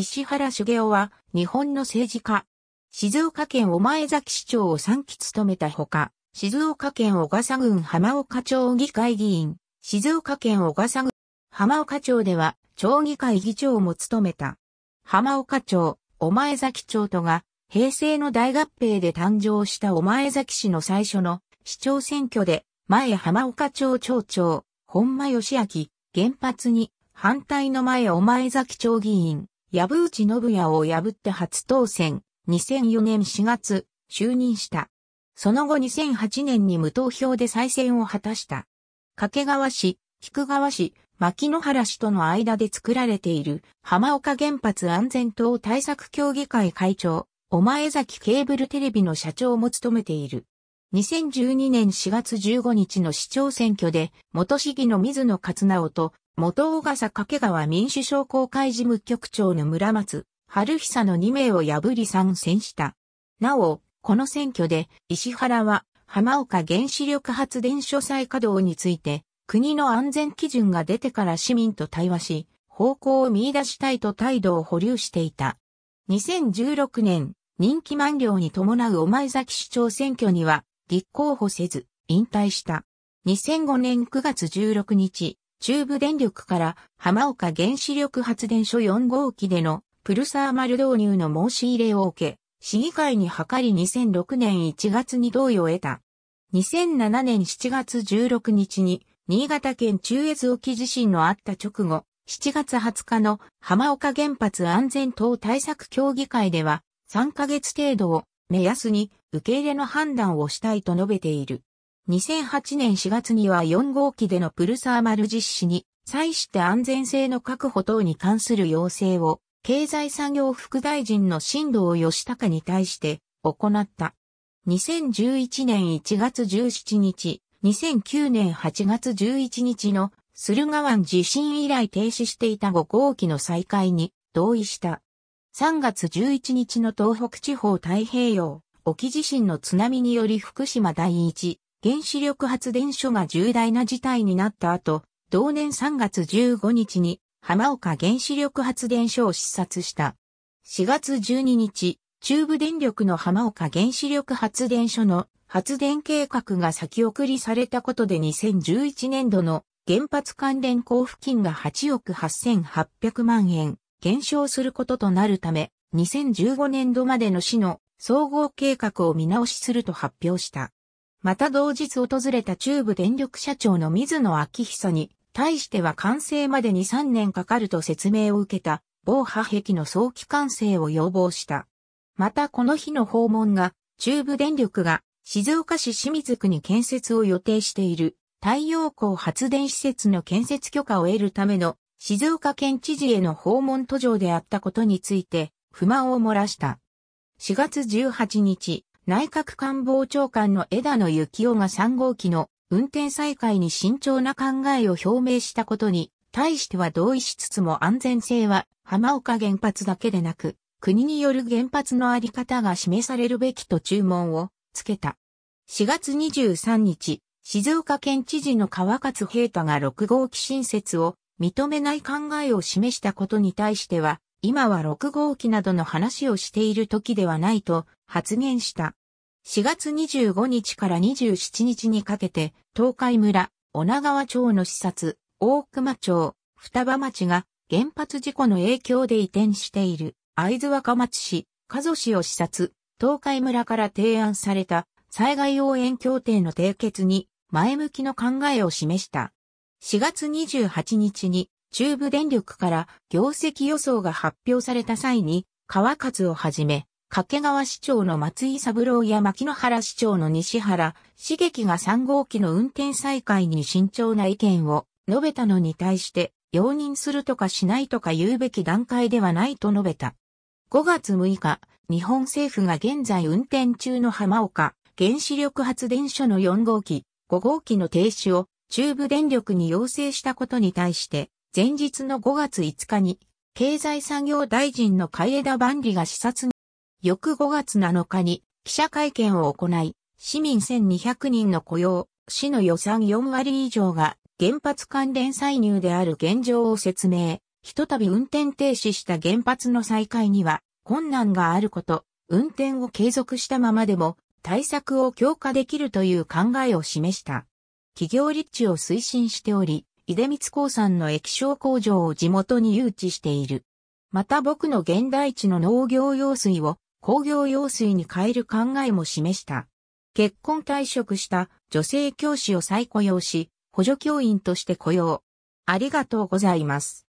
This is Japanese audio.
石原茂雄は日本の政治家。静岡県御前崎市長を3期務めたほか、静岡県小笠郡浜岡町議会議員、静岡県小笠郡浜岡町では町議会議長も務めた。浜岡町、御前崎町とが平成の大合併で誕生した御前崎市の最初の市長選挙で前浜岡町町長、本間義明、原発に反対の前御前崎町議員、藪内信也を破って初当選、2004年4月、就任した。その後2008年に無投票で再選を果たした。掛川市、菊川市、牧野原市との間で作られている浜岡原発安全等対策協議会会長、お前崎ケーブルテレビの社長も務めている。2012年4月15日の市長選挙で、元市議の水野勝直と元小笠掛川民主商工会事務局長の村松、春久の2名を破り参戦した。なお、この選挙で石原は浜岡原子力発電所再稼働について国の安全基準が出てから市民と対話し方向を見出したいと態度を保留していた。2016年、任期満了に伴うお前崎市長選挙には立候補せず引退した。2005年9月16日、中部電力から浜岡原子力発電所4号機でのプルサーマル導入の申し入れを受け、市議会に諮り2006年1月に同意を得た。2007年7月16日に新潟県中越沖地震のあった直後、7月20日の浜岡原発安全等対策協議会では3ヶ月程度を目安に受け入れの判断をしたいと述べている。2008年4月には4号機でのプルサーマル実施に際して安全性の確保等に関する要請を経済産業副大臣の新藤義孝に対して行った。2011年1月17日、2009年8月11日の駿河湾地震以来停止していた5号機の再開に同意した。3月11日の東北地方太平洋沖地震の津波により福島第一原子力発電所が重大な事態になった後、同年3月15日に浜岡原子力発電所を視察した。4月12日、中部電力の浜岡原子力発電所の発電計画が先送りされたことで2011年度の原発関連交付金が8億8800万円減少することとなるため、2015年度までの市の総合計画を見直しすると発表した。また同日訪れた中部電力社長の水野昭久に、対しては完成までに3年かかると説明を受けた、防波壁の早期完成を要望した。またこの日の訪問が、中部電力が静岡市清水区に建設を予定している太陽光発電施設の建設許可を得るための静岡県知事への訪問途上であったことについて不満を漏らした。4月18日、内閣官房長官の枝野幸男が3号機の運転再開に慎重な考えを表明したことに対しては同意しつつも安全性は浜岡原発だけでなく国による原発のあり方が示されるべきと注文をつけた。4月23日、静岡県知事の川勝平太が6号機新設を認めない考えを示したことに対しては、今は6号機などの話をしている時ではないと発言した。4月25日から27日にかけて、東海村、女川町の視察、大熊町、双葉町が原発事故の影響で移転している会津若松市、加須市を視察、東海村から提案された災害応援協定の締結に前向きの考えを示した。4月28日に中部電力から業績予想が発表された際に、川勝をはじめ、掛川市長の松井三郎や牧野原市長の西原、茂樹が3号機の運転再開に慎重な意見を述べたのに対して、容認するとかしないとか言うべき段階ではないと述べた。5月6日、日本政府が現在運転中の浜岡原子力発電所の4号機、5号機の停止を中部電力に要請したことに対して、前日の5月5日に、経済産業大臣の海江田万里が視察に翌5月7日に記者会見を行い、市民1200人の雇用、市の予算4割以上が原発関連歳入である現状を説明。ひとたび運転停止した原発の再開には困難があること、運転を継続したままでも対策を強化できるという考えを示した。企業立地を推進しており、出光興産の液晶工場を地元に誘致している。また僕の現代地の農業用水を工業用水に変える考えも示した。結婚退職した女性教師を再雇用し、補助教員として雇用。ありがとうございます。